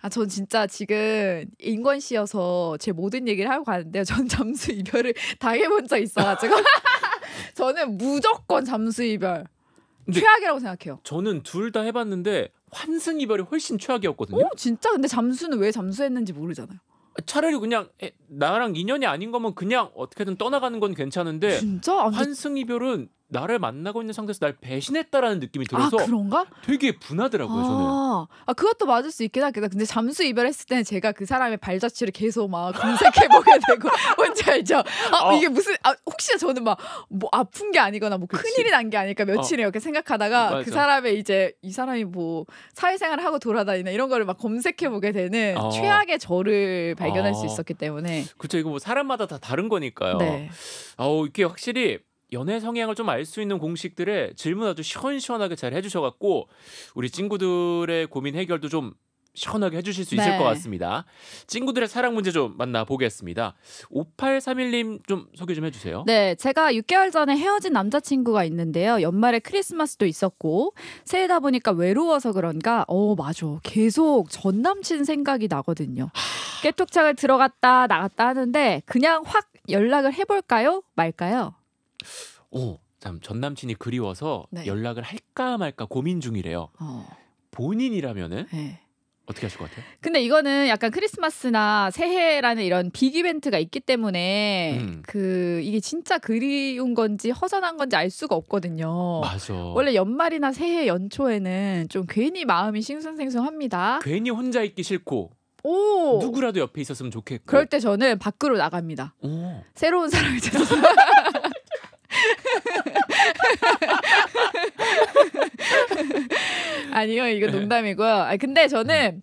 S2: 아, 전 진짜 지금 인권 씨여서 제 모든 얘기를 하고 가는데요. 전 잠수 이별을 당해본 적 있어가지고 저는 무조건 잠수 이별 최악이라고 생각해요.
S1: 저는 둘 다 해봤는데 환승 이별이 훨씬 최악이었거든요. 오, 어,
S2: 진짜 근데 잠수는 왜 잠수했는지 모르잖아요.
S1: 아, 차라리 그냥 나랑 인연이 아닌 거면 그냥 어떻게든 떠나가는 건 괜찮은데 진짜? 아니, 환승 이별은 나를 만나고 있는 상태에서 날 배신했다라는 느낌이 아, 들어서 아, 그런가? 되게 분하더라고요 아, 저는.
S2: 아 그것도 맞을 수 있긴 하겠다. 근데 잠수 이별했을 때는 제가 그 사람의 발자취를 계속 막 검색해 보게 되고 뭔지 알죠? 아 어. 이게 무슨 아 혹시나 저는 막 뭐 아픈 게 아니거나 뭐 큰일이 난 게 아닐까 며칠 어. 이렇게 생각하다가 그 맞아. 그 사람의 이제 이 사람이 뭐 사회생활을 하고 돌아다니나 이런 거를 막 검색해 보게 되는 어. 최악의 저를 발견할 수 어. 있었기 때문에.
S1: 그렇죠 이거 뭐 사람마다 다 다른 거니까요. 네. 아우 이게 확실히 연애 성향을 좀 알 수 있는 공식들에 질문 아주 시원시원하게 잘 해주셔갖고 우리 친구들의 고민 해결도 좀 시원하게 해주실 수 있을 네. 것 같습니다. 친구들의 사랑 문제 좀 만나보겠습니다. 5831님 좀 소개 좀 해주세요.
S2: 네, 제가 6개월 전에 헤어진 남자친구가 있는데요. 연말에 크리스마스도 있었고 새해다 보니까 외로워서 그런가 어 맞아 계속 전 남친 생각이 나거든요. 깨톡창을 들어갔다 나갔다 하는데 그냥 확 연락을 해볼까요 말까요?
S1: 오, 참전 남친이 그리워서 네. 연락을 할까 말까 고민 중이래요. 어. 본인이라면은 네. 어떻게 하실 것 같아요?
S2: 근데 이거는 약간 크리스마스나 새해라는 이런 빅 이벤트가 있기 때문에 음. 그 이게 진짜 그리운 건지 허전한 건지 알 수가 없거든요. 맞아. 원래 연말이나 새해 연초에는 좀 괜히 마음이 싱숭생숭합니다.
S1: 괜히 혼자 있기 싫고 오. 누구라도 옆에 있었으면 좋겠고. 그럴
S2: 때 저는 밖으로 나갑니다. 오. 새로운 사람을 찾아 아니요, 이거 네. 농담이고요. 아, 근데 저는 음.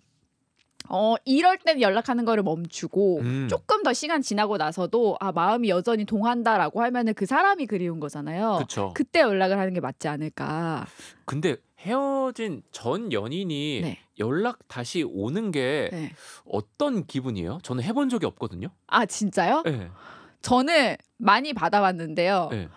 S2: 어, 이럴 땐 연락하는 거를 멈추고 음. 조금 더 시간 지나고 나서도 아, 마음이 여전히 동한다라고 하면은 그 사람이 그리운 거잖아요. 그쵸. 그때 연락을 하는 게 맞지 않을까.
S1: 근데 헤어진 전 연인이 네. 연락 다시 오는 게 네. 어떤 기분이에요? 저는 해본 적이 없거든요.
S2: 아, 진짜요? 네. 저는 많이 받아봤는데요.
S1: 네.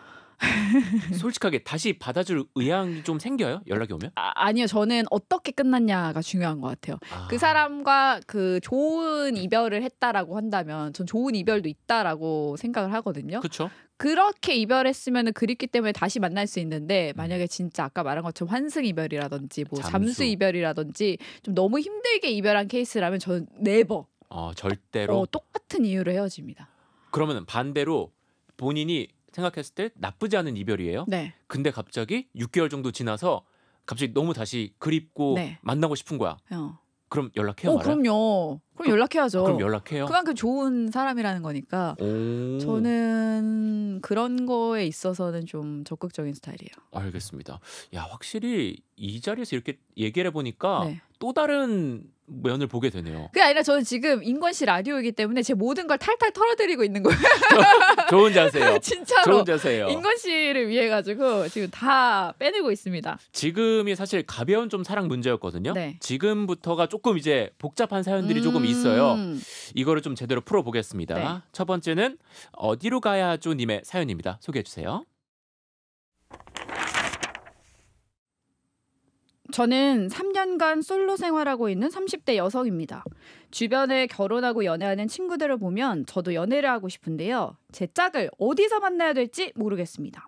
S1: 솔직하게 다시 받아줄 의향이 좀 생겨요? 연락이 오면? 아,
S2: 니요 저는 어떻게 끝났냐가 중요한 것 같아요. 그 아. 그 사람과 그 좋은 이별을 했다라고 한다면 전 좋은 이별도 있다라고 생각을 하거든요. 그렇죠. 그렇게 이별했으면 그립기 때문에 다시 만날 수 있는데 음. 만약에 진짜 아까 말한 것처럼 환승 이별이라든지 뭐 잠수, 잠수 이별이라든지 좀 너무 힘들게 이별한 케이스라면 저는 네버.
S1: 어 절대로. 어,
S2: 똑같은 이유로 헤어집니다.
S1: 그러면 반대로 본인이 생각했을 때 나쁘지 않은 이별이에요. 네. 근데 갑자기 6개월 정도 지나서 갑자기 너무 다시 그립고 네. 만나고 싶은 거야. 어. 그럼 연락해요? 어,
S2: 그럼요. 그럼 연락해야죠. 아, 그럼 연락해요. 그만큼 그 좋은 사람이라는 거니까 오. 저는 그런 거에 있어서는 좀 적극적인
S1: 스타일이에요. 알겠습니다. 야 확실히 이 자리에서 이렇게 얘기를 해보니까 네. 또 다른 면을 보게 되네요. 그게
S2: 아니라 저는 지금 인권 씨 라디오이기 때문에 제 모든 걸 탈탈 털어드리고 있는 거예요.
S1: 좋은 자세요. 진짜로. 좋은 자세요. 인권
S2: 씨를 위해 가지고 지금 다 빼내고 있습니다.
S1: 지금이 사실 가벼운 좀 사랑 문제였거든요. 네. 지금부터가 조금 이제 복잡한 사연들이 음... 조금 있어요. 음. 이거를 좀 제대로 풀어보겠습니다. 네. 첫 번째는 어디로 가야 죠 님의 사연입니다. 소개해 주세요.
S2: 저는 3년간 솔로 생활하고 있는 30대 여성입니다. 주변에 결혼하고 연애하는 친구들을 보면 저도 연애를 하고 싶은데요. 제 짝을 어디서 만나야 될지 모르겠습니다.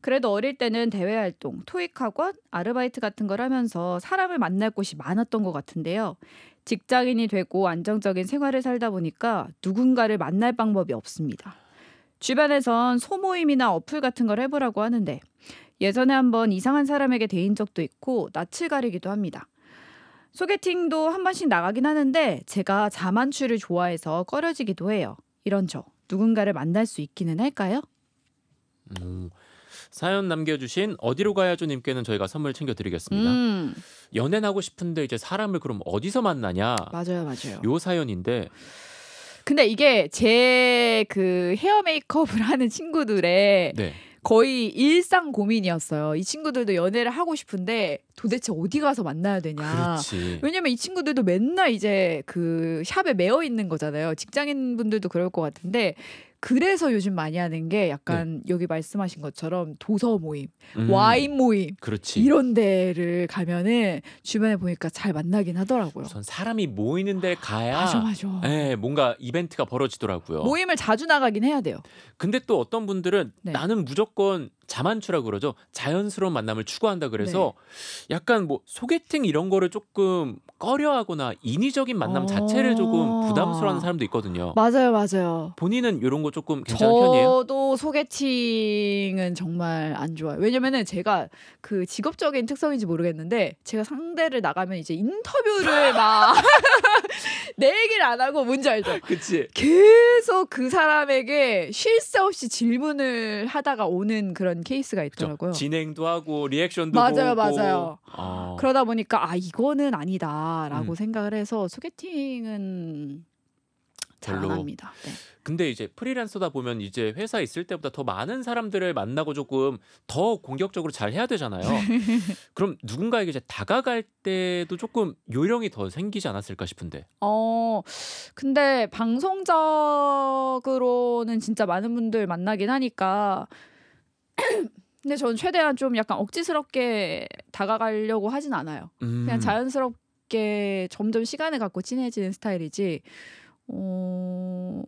S2: 그래도 어릴 때는 대외 활동, 토익 학원, 아르바이트 같은 걸 하면서 사람을 만날 곳이 많았던 것 같은데요. 직장인이 되고 안정적인 생활을 살다 보니까 누군가를 만날 방법이 없습니다. 주변에선 소모임이나 어플 같은 걸 해보라고 하는데 예전에 한번 이상한 사람에게 대인 적도 있고 낯을 가리기도 합니다. 소개팅도 한 번씩 나가긴 하는데 제가 자만추를 좋아해서 꺼려지기도 해요. 이런 저 누군가를 만날 수 있기는 할까요?
S1: 음, 사연 남겨주신 어디로 가야죠님께는 저희가 선물 챙겨드리겠습니다. 음. 연애하고 싶은데 이제 사람을 그럼 어디서 만나냐?
S2: 맞아요, 맞아요.
S1: 요 사연인데.
S2: 근데 이게 제 그 헤어 메이크업을 하는 친구들의 네. 거의 일상 고민이었어요. 이 친구들도 연애를 하고 싶은데 도대체 어디 가서 만나야 되냐. 그렇지. 왜냐면 이 친구들도 맨날 이제 그 샵에 매어 있는 거잖아요. 직장인 분들도 그럴 것 같은데 그래서 요즘 많이 하는 게 약간 네. 여기 말씀하신 것처럼 도서 모임, 음. 와인 모임 그렇지. 이런 데를 가면은 주변에 보니까 잘 만나긴 하더라고요.
S1: 우선 사람이 모이는 데 가야 맞아, 맞아. 네, 뭔가 이벤트가 벌어지더라고요. 모임을
S2: 자주 나가긴 해야 돼요.
S1: 근데 또 어떤 분들은 네. 나는 무조건 자만추라 그러죠. 자연스러운 만남을 추구한다 그래서 네. 약간 뭐 소개팅 이런 거를 조금 꺼려하거나 인위적인 만남 아~ 자체를 조금 부담스러운 사람도 있거든요.
S2: 맞아요, 맞아요.
S1: 본인은 이런 거 조금 괜찮은 편이에요?
S2: 저도 소개팅은 정말 안 좋아요. 왜냐면은 제가 그 직업적인 특성인지 모르겠는데 제가 상대를 나가면 이제 인터뷰를 막 내 얘기를 안 하고 뭔지 알죠? 그치. 계속 그 사람에게 쉴 새 없이 질문을 하다가 오는 그런 그런 케이스가 있더라고요.
S1: 그쵸. 진행도 하고 리액션도 맞아요, 맞아요. 아.
S2: 그러다 보니까 아 이거는 아니다라고 음. 생각을 해서 소개팅은
S1: 잘합니다. 네. 근데 이제 프리랜서다 보면 이제 회사 있을 때보다 더 많은 사람들을 만나고 조금 더 공격적으로 잘 해야 되잖아요. 그럼 누군가에게 이제 다가갈 때도 조금 요령이 더 생기지 않았을까 싶은데.
S2: 어, 근데 방송적으로는 진짜 많은 분들 만나긴 하니까 근데 저는 최대한 좀 약간 억지스럽게 다가가려고 하진 않아요. 음. 그냥 자연스럽게 점점 시간을 갖고 친해지는 스타일이지, 어,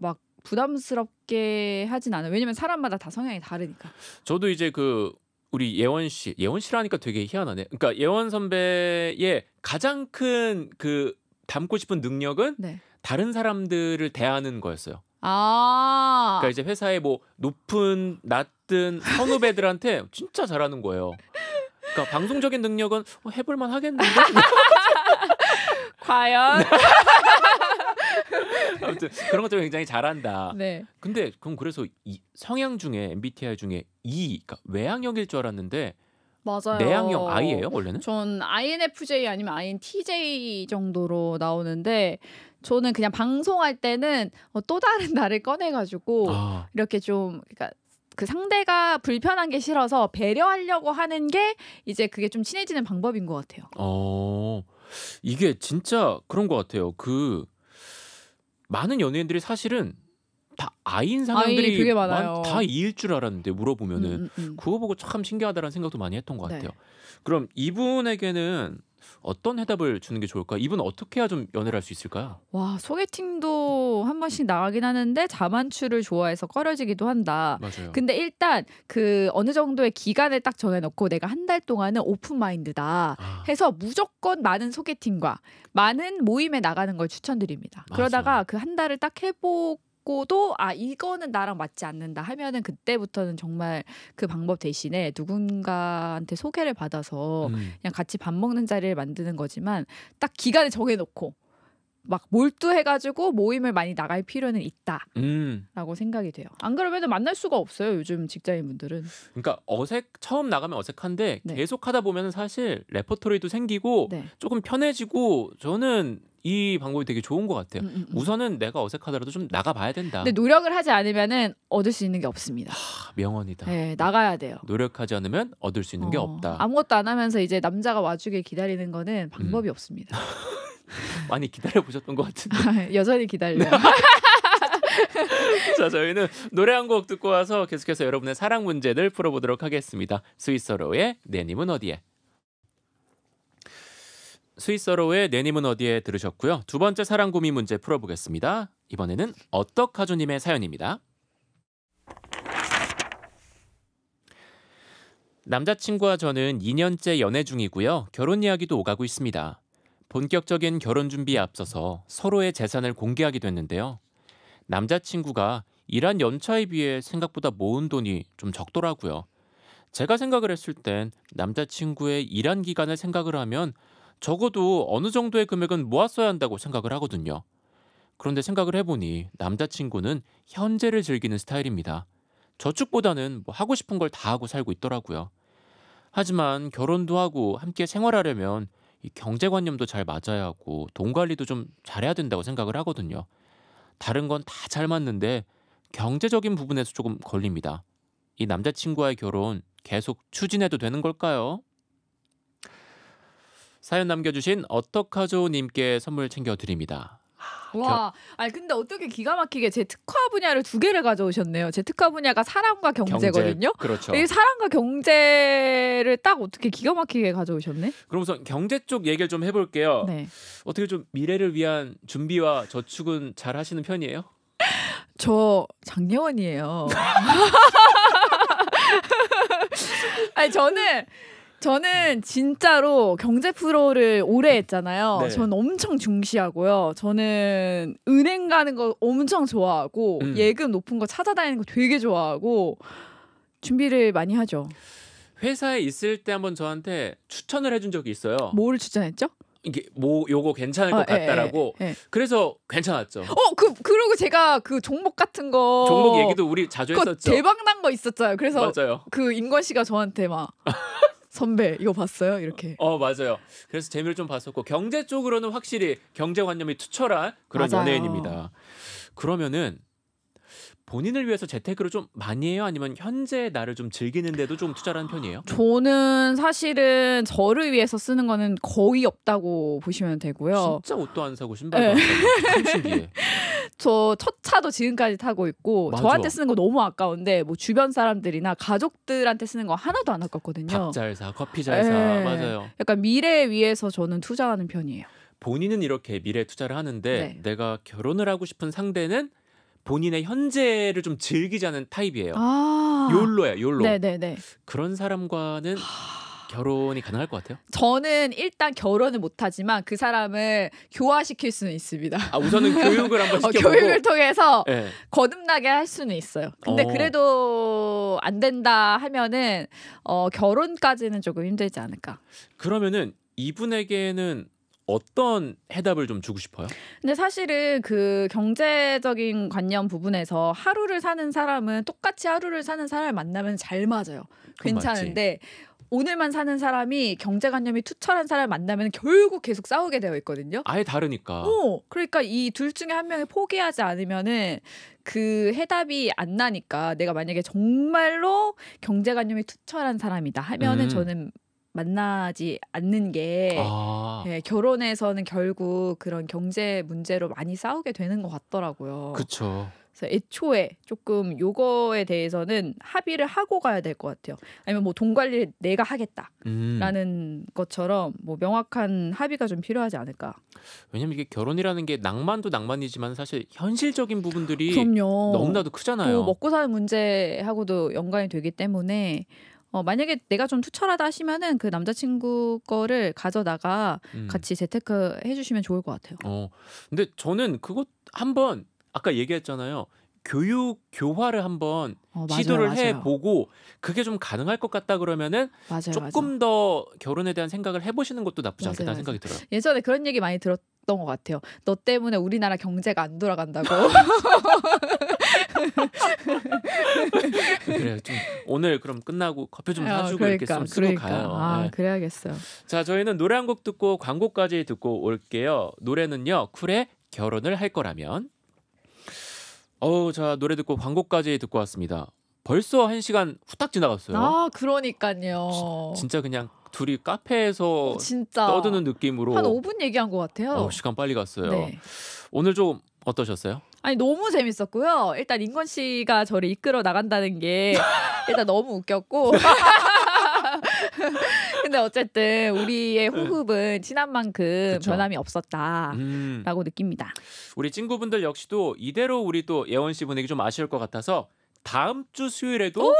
S2: 막 부담스럽게 하진 않아요. 왜냐면 사람마다 다 성향이 다르니까.
S1: 저도 이제 그 우리 예원 씨, 예원 씨라니까 되게 희한하네. 그러니까 예원 선배의 가장 큰 그 담고 싶은 능력은 네. 다른 사람들을 대하는 거였어요.
S2: 아.
S1: 그러니까 이제 회사에 뭐 높은 낮 같은 선후배들한테 진짜 잘하는 거예요. 그러니까 방송적인 능력은 어, 해볼만 하겠는데.
S2: 과연.
S1: 아무튼 그런 것들 굉장히 잘한다. 네. 근데 그럼 그래서 이 성향 중에 MBTI 중에 E 그러니까 외향형일 줄 알았는데
S2: 맞아요. 내향형 I예요 원래는? 전 INFJ 아니면 INTJ 정도로 나오는데 저는 그냥 방송할 때는 어, 또 다른 나를 꺼내가지고 아. 이렇게 좀 그러니까 그 상대가 불편한 게 싫어서 배려하려고 하는 게 이제 그게 좀 친해지는 방법인 것 같아요.
S1: 어, 이게 진짜 그런 것 같아요. 그 많은 연예인들이 사실은 다아인 상황들이 되게 많아요. 다 이일 줄 알았는데 물어보면은 음, 음, 음. 그거 보고 참 신기하다라는 생각도 많이 했던 것 네. 같아요. 네. 그럼 이분에게는 어떤 해답을 주는 게 좋을까? 이분 어떻게 해야 좀 연애를 할 수 있을까요?
S2: 와 소개팅도 한 번씩 나가긴 하는데 자만추를 좋아해서 꺼려지기도 한다. 맞아요. 근데 일단 그 어느 정도의 기간을 딱 정해놓고 내가 한 달 동안은 오픈 마인드다 아. 해서 무조건 많은 소개팅과 많은 모임에 나가는 걸 추천드립니다. 맞아. 그러다가 그 한 달을 딱 해보고 받고도 아 이거는 나랑 맞지 않는다 하면은 그때부터는 정말 그 방법 대신에 누군가한테 소개를 받아서 음. 그냥 같이 밥 먹는 자리를 만드는 거지만 딱 기간을 정해놓고 막 몰두해가지고 모임을 많이 나갈 필요는 있다라고 음. 생각이 돼요. 안 그러면 만날 수가 없어요. 요즘 직장인분들은.
S1: 그러니까 어색 처음 나가면 어색한데 네. 계속하다 보면 사실 레퍼토리도 생기고 네. 조금 편해지고 저는 이 방법이 되게 좋은 것 같아요. 음, 음, 음, 우선은 내가 어색하더라도 좀 나가봐야 된다. 근데
S2: 노력을 하지 않으면은 얻을 수 있는 게 없습니다. 하, 명언이다. 네, 나가야 돼요.
S1: 노력하지 않으면 얻을 수 있는 어, 게 없다.
S2: 아무것도 안 하면서 이제 남자가 와주길 기다리는 거는 음. 방법이
S1: 없습니다. 많이 기다려 보셨던 것 같은데
S2: 아, 여전히 기다려. 네.
S1: 자, 저희는 노래 한 곡 듣고 와서 계속해서 여러분의 사랑 문제들 풀어보도록 하겠습니다. 스위스어로의 내 님은 어디에? 스위스어로의 내님은 어디에 들으셨고요. 두 번째 사랑 고민 문제 풀어보겠습니다. 이번에는 어떡하조님의 사연입니다. 남자친구와 저는 2년째 연애 중이고요. 결혼 이야기도 오가고 있습니다. 본격적인 결혼 준비에 앞서서 서로의 재산을 공개하게 됐는데요. 남자친구가 일한 연차에 비해 생각보다 모은 돈이 좀 적더라고요. 제가 생각을 했을 땐 남자친구의 일한 기간을 생각을 하면 적어도 어느 정도의 금액은 모았어야 한다고 생각을 하거든요. 그런데 생각을 해보니 남자친구는 현재를 즐기는 스타일입니다. 저축보다는 뭐 하고 싶은 걸 다 하고 살고 있더라고요. 하지만 결혼도 하고 함께 생활하려면 경제관념도 잘 맞아야 하고 돈 관리도 좀 잘해야 된다고 생각을 하거든요. 다른 건 다 잘 맞는데 경제적인 부분에서 조금 걸립니다. 이 남자친구와의 결혼 계속 추진해도 되는 걸까요? 사연 남겨주신 어떡하죠님께 선물 챙겨드립니다.
S2: 와, 아 근데 어떻게 기가 막히게 제 특화 분야를 두 개를 가져오셨네요. 제 특화 분야가 사람과 경제거든요. 경제, 그렇죠. 이 사람과 경제를 딱 어떻게 기가 막히게 가져오셨네.
S1: 그럼 우선 경제 쪽 얘기를 좀 해볼게요. 네. 어떻게 좀 미래를 위한 준비와 저축은 잘 하시는 편이에요?
S2: 저 장려원이에요. 아니 저는 저는 진짜로 경제 프로를 오래 했잖아요. 네. 저는 엄청 중시하고요. 저는 은행 가는 거 엄청 좋아하고 음. 예금 높은 거 찾아다니는 거 되게 좋아하고 준비를 많이 하죠.
S1: 회사에 있을 때 한번 저한테 추천을 해준 적이 있어요.
S2: 뭐 추천했죠?
S1: 이게 뭐 요거 괜찮을 것 아, 예, 예, 같다라고 에, 에, 에. 그래서 괜찮았죠.
S2: 어그 그리고 제가 그 종목 같은 거 종목 얘기도 우리 자주 했었죠. 대박 난 거 있었잖아요. 그래서 맞아요. 그 인권 씨가 저한테 막 선배 이거 봤어요? 이렇게.
S1: 어, 어, 맞아요. 그래서 재미를 좀 봤었고 경제 쪽으로는 확실히 경제관념이 투철한 그런 맞아요. 연예인입니다. 그러면은 본인을 위해서 재테크를 좀 많이 해요? 아니면 현재 나를 좀 즐기는데도 좀 투자를 하는 편이에요?
S2: 저는 사실은 저를 위해서 쓰는 거는 거의 없다고 보시면 되고요.
S1: 진짜 옷도 안 사고 신발도 네. 안 사고.
S2: 저첫 차도 지금까지 타고 있고 맞아. 저한테 쓰는 거 너무 아까운데 뭐 주변 사람들이나 가족들한테 쓰는 거 하나도 안 아깝거든요. 밥잘
S1: 사, 커피 잘 사, 예. 맞아요.
S2: 약간 미래에 위해서 저는 투자하는 편이에요.
S1: 본인은 이렇게 미래 투자를 하는데 네. 내가 결혼을 하고 싶은 상대는 본인의 현재를 좀 즐기자는 타입이에요.
S2: 아~ 욜로야, 욜로. 네네네. 네, 네.
S1: 그런 사람과는 하... 결혼이 가능할 것 같아요?
S2: 저는 일단 결혼을 못하지만 그 사람을 교화시킬 수는 있습니다.
S1: 아 우선은 교육을 한번 어, 시켜보고 어, 교육을
S2: 통해서 네. 거듭나게 할 수는 있어요. 근데 어. 그래도 안 된다 하면은 어, 결혼까지는 조금 힘들지 않을까.
S1: 그러면은 이분에게는 어떤 해답을 좀 주고 싶어요?
S2: 근데 사실은 그 경제적인 관념 부분에서 하루를 사는 사람은 똑같이 하루를 사는 사람을 만나면 잘 맞아요. 괜찮은데 맞지. 오늘만 사는 사람이 경제관념이 투철한 사람을 만나면 결국 계속 싸우게 되어 있거든요. 아예 다르니까. 어, 그러니까 이 둘 중에 한 명이 포기하지 않으면은 그 해답이 안 나니까 내가 만약에 정말로 경제관념이 투철한 사람이다 하면은 음. 저는 만나지 않는 게 아. 예, 결혼에서는 결국 그런 경제 문제로 많이 싸우게 되는 것 같더라고요. 그렇죠. 그래서 애초에 조금 요거에 대해서는 합의를 하고 가야 될 것 같아요. 아니면 뭐 돈 관리를 내가 하겠다라는 음. 것처럼 뭐 명확한 합의가 좀 필요하지 않을까.
S1: 왜냐면 이게 결혼이라는 게 낭만도 낭만이지만 사실 현실적인 부분들이 그럼요. 너무나도 크잖아요. 먹고
S2: 사는 문제하고도 연관이 되기 때문에 어, 만약에 내가 좀 투철하다 하시면은 그 남자친구 거를 가져다가 음. 같이 재테크 해주시면 좋을 것 같아요.
S1: 어, 근데 저는 그것 한번 아까 얘기했잖아요. 교육 교화를 한번 어, 맞아요, 시도를 해 보고 그게 좀 가능할 것 같다 그러면은 맞아요, 조금 맞아요. 더 결혼에 대한 생각을 해 보시는 것도 나쁘지 않겠다는 생각이 들어요.
S2: 예전에 그런 얘기 많이 들었 던것 같아요. 너 때문에 우리나라 경제가 안 돌아간다고.
S1: 그래요. 좀 오늘 그럼 끝나고 커피 좀 어, 사주고 어, 그러니까, 이렇게 좀 쓰고 그러니까. 가요. 아, 네.
S2: 그래야겠어요.
S1: 자, 저희는 노래 한 곡 듣고 광고까지 듣고 올게요. 노래는요. 쿨의 결혼을 할 거라면. 어, 우자 노래 듣고 광고까지 듣고 왔습니다. 벌써 한 시간 후딱 지나갔어요. 아,
S2: 그러니까요.
S1: 지, 진짜 그냥 둘이 카페에서 어, 진짜 떠드는 느낌으로 한 5분
S2: 얘기한 것 같아요. 어, 시간
S1: 빨리 갔어요. 네. 오늘 좀 어떠셨어요?
S2: 아니 너무 재밌었고요. 일단 인권 씨가 저를 이끌어 나간다는 게 일단 너무 웃겼고 근데 어쨌든 아. 우리의 네. 호흡은 친한 만큼 그쵸. 변함이 없었다라고 음. 느낍니다.
S1: 우리 친구분들 역시도 이대로 우리 또 예원 씨 분위기 좀 아쉬울 것 같아서 다음 주 수요일에도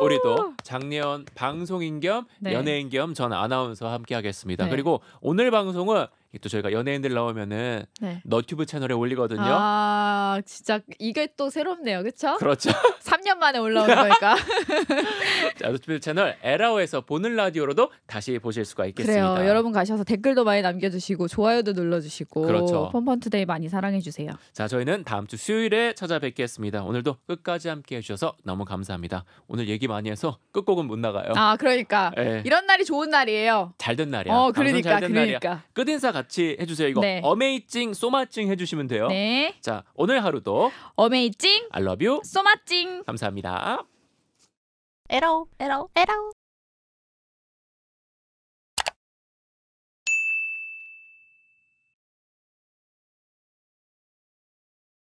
S1: 우리도 작년 방송인 겸 네. 연예인 겸 전 아나운서 함께 하겠습니다. 네. 그리고 오늘 방송은 또 저희가 연예인들 나오면은 네. 너튜브 채널에 올리거든요.
S2: 아 진짜 이게 또 새롭네요, 그렇죠? 그렇죠. 3년 만에 올라오 거니까.
S1: 자, 너튜브 채널 에라오에서 보는 라디오로도 다시 보실 수가 있겠습니다. 그래요. 여러분
S2: 가셔서 댓글도 많이 남겨주시고 좋아요도 눌러주시고 그렇죠. 펌펀투데이 많이 사랑해주세요.
S1: 자, 저희는 다음 주 수요일에 찾아뵙겠습니다. 오늘도 끝까지 함께해 주셔서 너무 감사합니다. 오늘 얘기 많이 해서 끝곡은 못 나가요. 아
S2: 그러니까 네. 이런 날이 좋은 날이에요.
S1: 잘된 날이야. 어 그러니까 그러니까. 끝인사 같이 해주세요. 이거 네. 어메이징 소마징 해주시면 돼요. 네. 자 오늘 하루도 어메이징 알러뷰 소마징 감사합니다. 에러 에러 에러